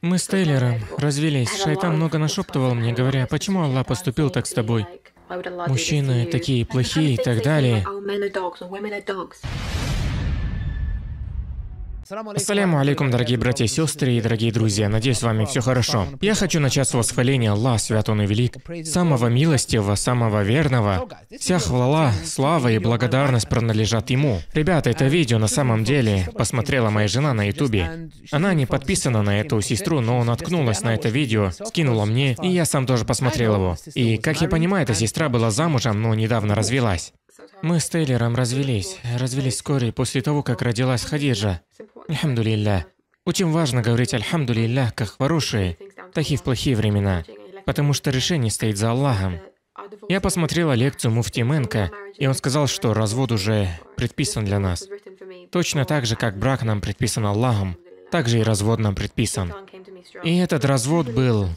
Мы с Тейлером развелись. Шайтан много нашептывал мне, говоря, почему Аллах поступил так с тобой? Мужчины такие плохие и так далее. Ассаляму алейкум, дорогие братья и сестры и дорогие друзья. Надеюсь, с вами все хорошо. Я хочу начать с восхваления Аллах, Свят Он и Велик, самого милостивого, самого верного. Вся хвала, слава и благодарность принадлежат Ему. Ребята, это видео на самом деле посмотрела моя жена на ютубе. Она не подписана на эту сестру, но наткнулась на это видео, скинула мне, и я сам тоже посмотрел его. И, как я понимаю, эта сестра была замужем, но недавно развелась. Мы с Тейлером развелись. Развелись вскоре после того, как родилась Хадиджа. Альхамдулилля. Очень важно говорить «Альхамдулилля» как хорошие, так и в плохие времена, потому что решение стоит за Аллахом. Я посмотрела лекцию Муфти Мэнка, и он сказал, что развод уже предписан для нас. Точно так же, как брак нам предписан Аллахом, так же и развод нам предписан. И этот развод был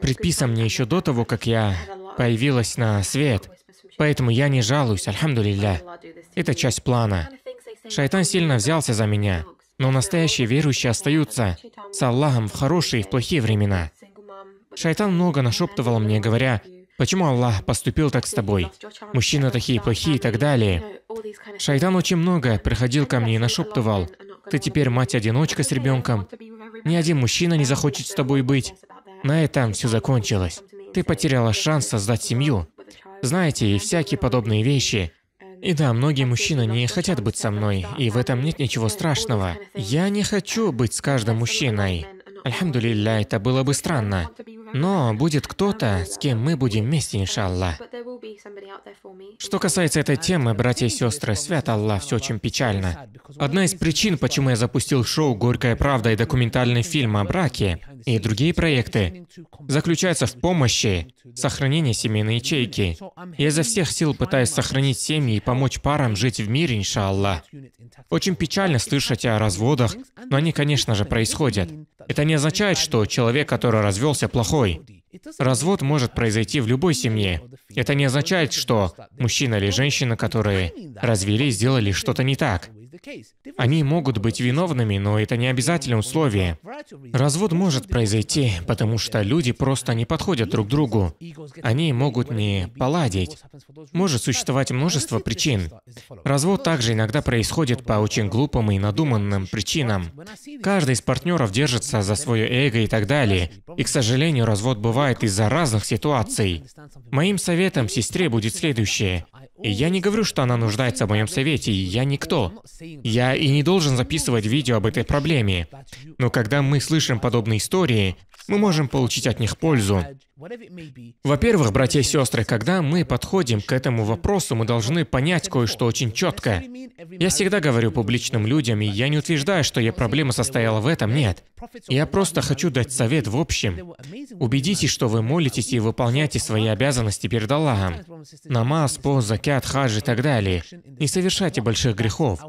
предписан мне еще до того, как я появилась на свет. Поэтому я не жалуюсь, альхамдулилля. Это часть плана. Шайтан сильно взялся за меня, но настоящие верующие остаются с Аллахом в хорошие и в плохие времена. Шайтан много нашептывал мне, говоря, «Почему Аллах поступил так с тобой? Мужчины такие плохие» и так далее. Шайтан очень много приходил ко мне и нашептывал, «Ты теперь мать-одиночка с ребенком. Ни один мужчина не захочет с тобой быть. На этом все закончилось. Ты потеряла шанс создать семью. Знаете, и всякие подобные вещи. И да, многие мужчины не хотят быть со мной, и в этом нет ничего страшного. Я не хочу быть с каждым мужчиной. Альхамдулилля, это было бы странно. Но будет кто-то, с кем мы будем вместе, иншаллах. Что касается этой темы, братья и сестры, свят Аллах, все очень печально. Одна из причин, почему я запустил шоу «Горькая правда» и документальный фильм о браке и другие проекты, заключается в помощи, сохранении семейной ячейки. Я изо всех сил пытаюсь сохранить семьи и помочь парам жить в мире, иншаллах. Очень печально слышать о разводах, но они, конечно же, происходят. Это не означает, что человек, который развелся, плохой. Развод может произойти в любой семье. Это не означает, что мужчина или женщина, которые развелись, сделали что-то не так. Они могут быть виновными, но это не обязательное условие. Развод может произойти, потому что люди просто не подходят друг другу. Они могут не поладить. Может существовать множество причин. Развод также иногда происходит по очень глупым и надуманным причинам. Каждый из партнеров держится за свое эго и так далее. И, к сожалению, развод бывает из-за разных ситуаций. Моим советом сестре будет следующее я не говорю, что она нуждается в моем совете, и я никто. Я и не должен записывать видео об этой проблеме. Но когда мы слышим подобные истории, мы можем получить от них пользу. Во-первых, братья и сестры, когда мы подходим к этому вопросу, мы должны понять кое-что очень четко. Я всегда говорю публичным людям, и я не утверждаю, что я проблема состояла в этом, нет. Я просто хочу дать совет в общем. Убедитесь, что вы молитесь и выполняете свои обязанности перед Аллахом. Намаз, пост, закят, закят, хадж и так далее. Не совершайте больших грехов.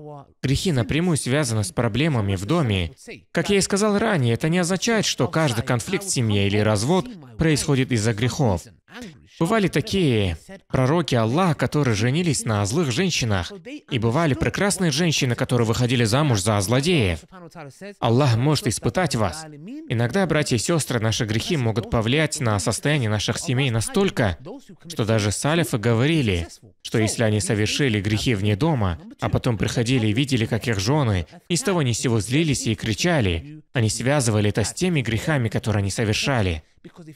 Грехи напрямую связаны с проблемами в доме. Как я и сказал ранее, это не означает, что каждый конфликт в семье или развод происходит из-за грехов. Бывали такие пророки Аллаха, которые женились на злых женщинах, и бывали прекрасные женщины, которые выходили замуж за злодеев. Аллах может испытать вас. Иногда, братья и сестры, наши грехи могут повлиять на состояние наших семей настолько, что даже салифы говорили, что если они совершили грехи вне дома, а потом приходили и видели, как их жены ни с того ни сего злились и кричали. Они связывали это с теми грехами, которые они совершали.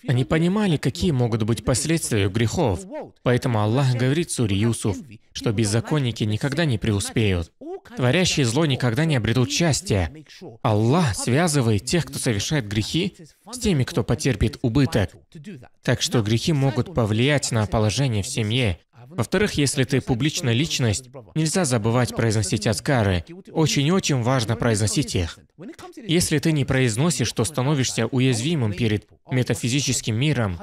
Они понимали, какие могут быть последствия грехов. Поэтому Аллах говорит Суре Юсуф, что беззаконники никогда не преуспеют. Творящие зло никогда не обретут счастья. Аллах связывает тех, кто совершает грехи, с теми, кто потерпит убыток. Так что грехи могут повлиять на положение в семье, во-вторых, если ты публичная личность, нельзя забывать произносить аскары. Очень-очень важно произносить их. Если ты не произносишь, что становишься уязвимым перед метафизическим миром,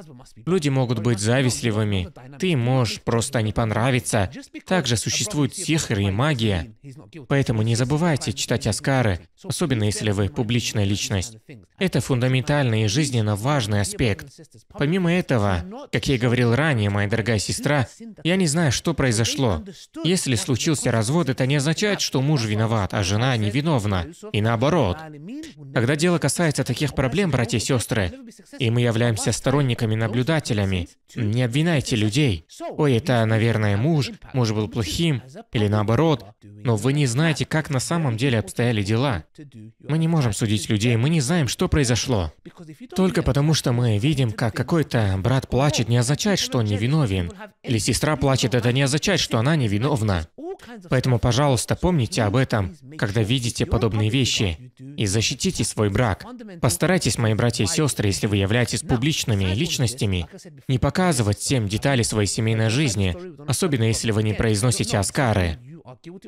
люди могут быть завистливыми, ты можешь просто не понравиться. Также существуют сихры и магия. Поэтому не забывайте читать Аскары, особенно если вы публичная личность. Это фундаментальный и жизненно важный аспект. Помимо этого, как я и говорил ранее, моя дорогая сестра, я не знаю, что произошло. Если случился развод, это не означает, что муж виноват, а жена невиновна. И наоборот народ. Когда дело касается таких проблем, братья и сестры, и мы являемся сторонниками-наблюдателями, не обвиняйте людей. Ой, это, наверное, муж, муж был плохим, или наоборот. Но вы не знаете, как на самом деле обстояли дела. Мы не можем судить людей, мы не знаем, что произошло. Только потому, что мы видим, как какой-то брат плачет, не означает, что он невиновен. Или сестра плачет, это не означает, что она невиновна. Поэтому, пожалуйста, помните об этом, когда видите подобные вещи, и защитите свой брак. Постарайтесь, мои братья и сестры, если вы являетесь публичными личностями, не показывать всем детали своей семейной жизни, особенно если вы не произносите Аскары.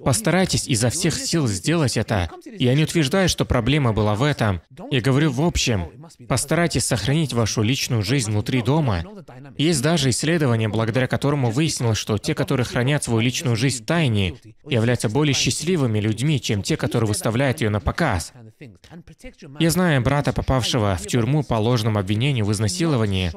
Постарайтесь изо всех сил сделать это. Я не утверждаю, что проблема была в этом. Я говорю в общем. Постарайтесь сохранить вашу личную жизнь внутри дома. Есть даже исследование, благодаря которому выяснилось, что те, которые хранят свою личную жизнь в тайне, являются более счастливыми людьми, чем те, которые выставляют ее на показ. Я знаю брата, попавшего в тюрьму по ложному обвинению в изнасиловании.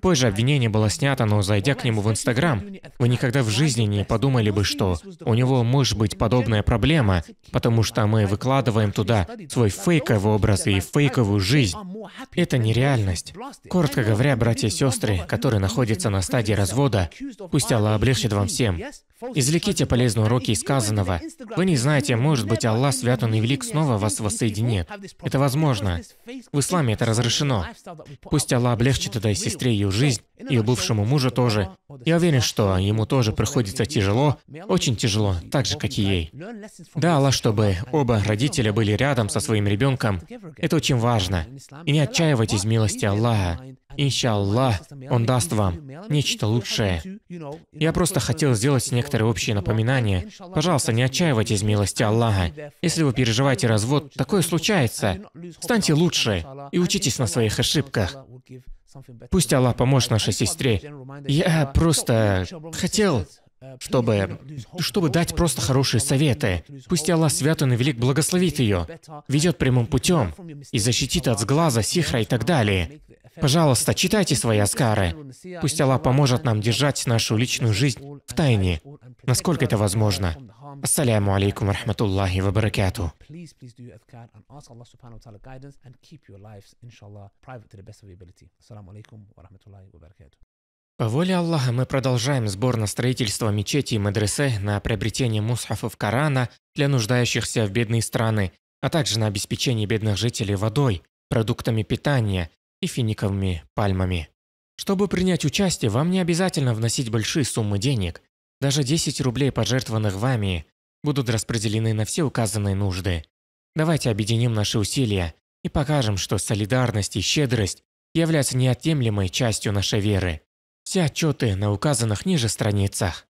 Позже обвинение было снято, но зайдя к нему в Инстаграм, вы никогда в жизни не подумали бы, что у него может быть подобная проблема, потому что мы выкладываем туда свой фейковый образ и фейковую жизнь. Это нереальность. Коротко говоря, братья и сестры, которые находятся на стадии развода, пусть Аллах облегчит вам всем. Извлеките полезные уроки из сказанного. Вы не знаете, может быть, Аллах Свят Он и Велик снова вас воссоединит соединит. Это возможно. В исламе это разрешено. Пусть Аллах облегчит этой сестре ее жизнь, и бывшему мужу тоже. Я уверен, что ему тоже приходится тяжело, очень тяжело, так же, как и ей. Да, Аллах, чтобы оба родителя были рядом со своим ребенком, это очень важно. И не отчаивайтесь милости Аллаха. Иншаллах, Он даст вам нечто лучшее. Я просто хотел сделать некоторые общие напоминания. Пожалуйста, не отчаивайтесь милости Аллаха. Если вы переживаете развод, такое случается. Станьте лучше и учитесь на своих ошибках. Пусть Аллах поможет нашей сестре. Я просто хотел, uh, чтобы, чтобы дать просто хорошие советы. Пусть Аллах свят и велик благословит ее, ведет прямым путем и защитит от сглаза, сихра и так далее. Пожалуйста, читайте свои аскары. Пусть Аллах поможет нам держать нашу личную жизнь в тайне, насколько это возможно. Ассаляму алейкум рахматуллахи ва баракату. Please, please do adhkar and ask Allah subhanahu wa ta'ala guidance and keep your lives, inshallah, private to the best of your ability. Ассаламу алейкум ва рахматуллахи ва баракату. По воле Аллаха мы продолжаем сбор на строительство мечети и мадресе на приобретение мусхафов Корана для нуждающихся в бедные страны, а также на обеспечение бедных жителей водой, продуктами питания и финиковыми пальмами. Чтобы принять участие, вам не обязательно вносить большие суммы денег. Даже 10 рублей, пожертвованных вами, будут распределены на все указанные нужды. Давайте объединим наши усилия и покажем, что солидарность и щедрость являются неотъемлемой частью нашей веры. Все отчеты на указанных ниже страницах.